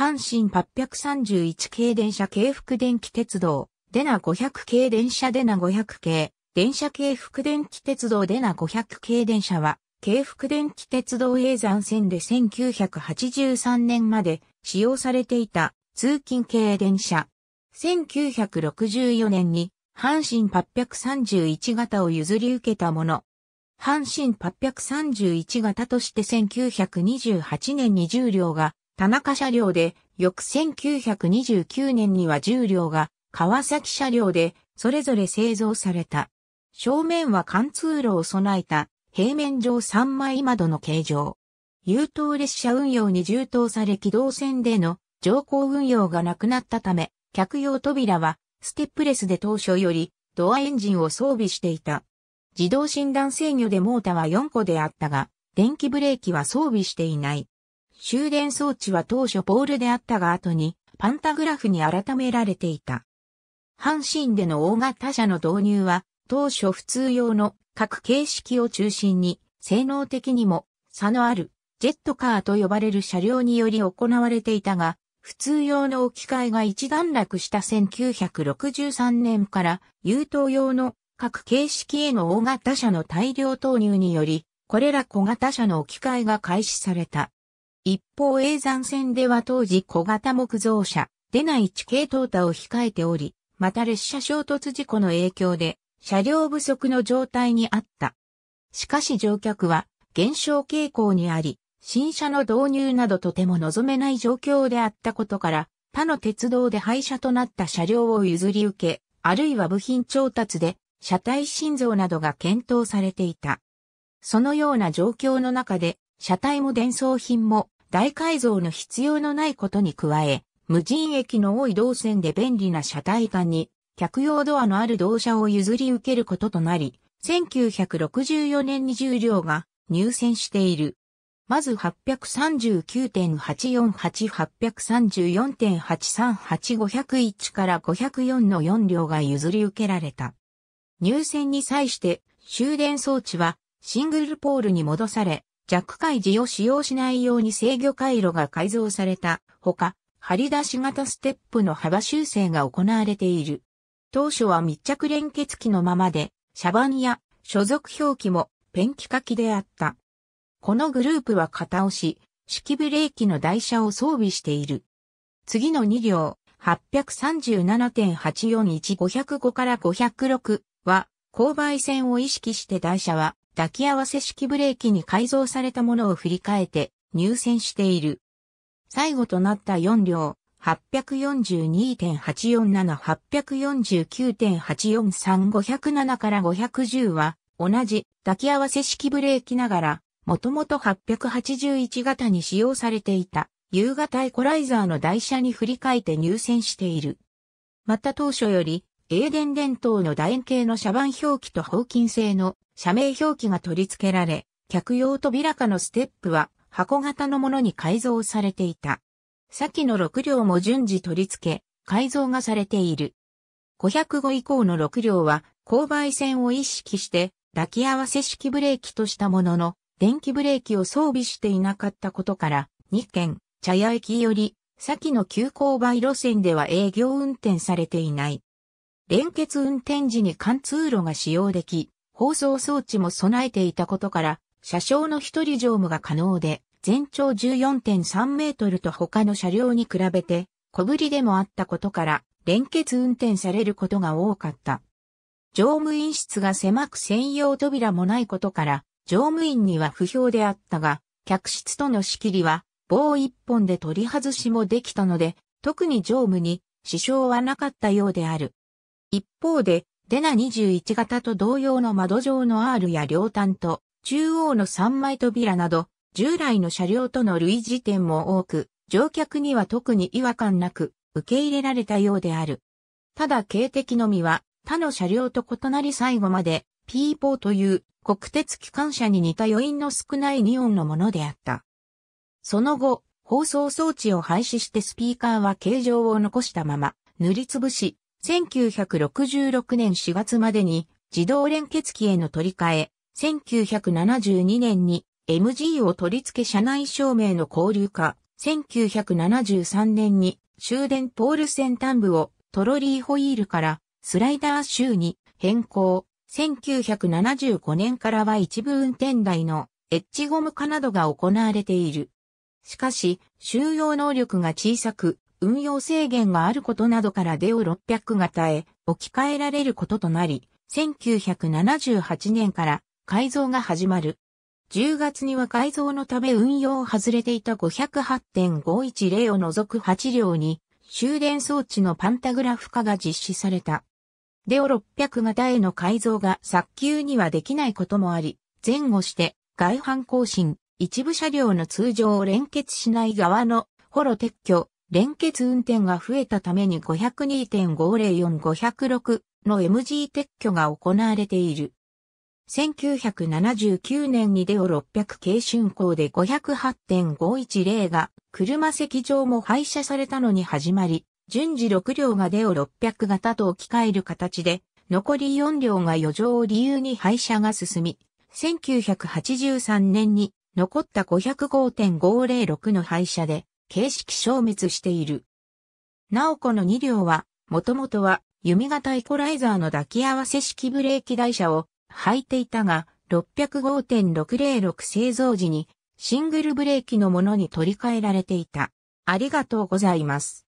阪神831系電車京福電気鉄道、デナ500系電車デナ500系、電車京福電気鉄道デナ500系電車は、京福電気鉄道永山線で1983年まで使用されていた通勤系電車。1964年に阪神831型を譲り受けたもの。阪神831型として1928年に重量両が田中車両で、翌1929年には10両が川崎車両でそれぞれ製造された。正面は貫通路を備えた平面上3枚窓の形状。優等列車運用に充当され軌道線での乗降運用がなくなったため、客用扉はステップレスで当初よりドアエンジンを装備していた。自動診断制御でモータは4個であったが、電気ブレーキは装備していない。終電装置は当初ポールであったが後にパンタグラフに改められていた。阪神での大型車の導入は当初普通用の各形式を中心に性能的にも差のあるジェットカーと呼ばれる車両により行われていたが、普通用の置き換えが一段落した1963年から優等用の各形式への大型車の大量投入により、これら小型車の置き換えが開始された。一方永山線では当時小型木造車、出ない地形淘汰を控えており、また列車衝突事故の影響で、車両不足の状態にあった。しかし乗客は減少傾向にあり、新車の導入などとても望めない状況であったことから、他の鉄道で廃車となった車両を譲り受け、あるいは部品調達で車体心臓などが検討されていた。そのような状況の中で車体も伝送品も大改造の必要のないことに加え、無人駅の多い動線で便利な車体間に、客用ドアのある動車を譲り受けることとなり、1964年に重量が入選している。まず839.848-834.838-501から504の4両が譲り受けられた。入選に際して終電装置はシングルポールに戻され、弱開示を使用しないように制御回路が改造されたほか、張り出し型ステップの幅修正が行われている。当初は密着連結機のままで、車番や所属表記もペンキ書きであった。このグループは型押し、式ブレーキの台車を装備している。次の2両、837.841505から506は、勾配線を意識して台車は抱き合わせ式ブレーキに改造されたものを振り替えて入選している。最後となった4両、842.847-849.843-507から510は、同じ抱き合わせ式ブレーキながら、もともと881型に使用されていた、夕方エコライザーの台車に振り替えて入選している。また当初より、エーデン電灯の楕円形の車番表記と方金製の社名表記が取り付けられ、客用扉下のステップは箱型のものに改造されていた。先の6両も順次取り付け、改造がされている。505以降の6両は、勾配線を意識して、抱き合わせ式ブレーキとしたものの、電気ブレーキを装備していなかったことから、2県、茶屋駅より、先の急勾配路線では営業運転されていない。連結運転時に貫通路が使用でき、放送装置も備えていたことから、車掌の一人乗務が可能で、全長14.3メートルと他の車両に比べて、小ぶりでもあったことから、連結運転されることが多かった。乗務員室が狭く専用扉もないことから、乗務員には不評であったが、客室との仕切りは棒一本で取り外しもできたので、特に乗務に支障はなかったようである。一方で、デナ21型と同様の窓状の R や両端と中央の3枚扉など従来の車両との類似点も多く乗客には特に違和感なく受け入れられたようである。ただ警笛のみは他の車両と異なり最後まで P4 という国鉄機関車に似た余韻の少ない2音のものであった。その後、放送装置を廃止してスピーカーは形状を残したまま塗りつぶし1966年4月までに自動連結機への取り替え、1972年に MG を取り付け車内照明の交流化、1973年に終電ポール先端部をトロリーホイールからスライダー周に変更、1975年からは一部運転台のエッジゴム化などが行われている。しかし、収容能力が小さく、運用制限があることなどからデオ600型へ置き換えられることとなり、1978年から改造が始まる。10月には改造のため運用を外れていた508.510を除く8両に終電装置のパンタグラフ化が実施された。デオ600型への改造が早急にはできないこともあり、前後して外反更新、一部車両の通常を連結しない側のホロ撤去、連結運転が増えたために502.504506の MG 撤去が行われている。1979年にデオ600系竣工で508.510が車席上も廃車されたのに始まり、順次6両がデオ600型と置き換える形で、残り4両が余剰を理由に廃車が進み、1983年に残った505.506の廃車で形式消滅している。なおこの2両は、もともとは弓型イコライザーの抱き合わせ式ブレーキ台車を履いていたが、605.606製造時にシングルブレーキのものに取り替えられていた。ありがとうございます。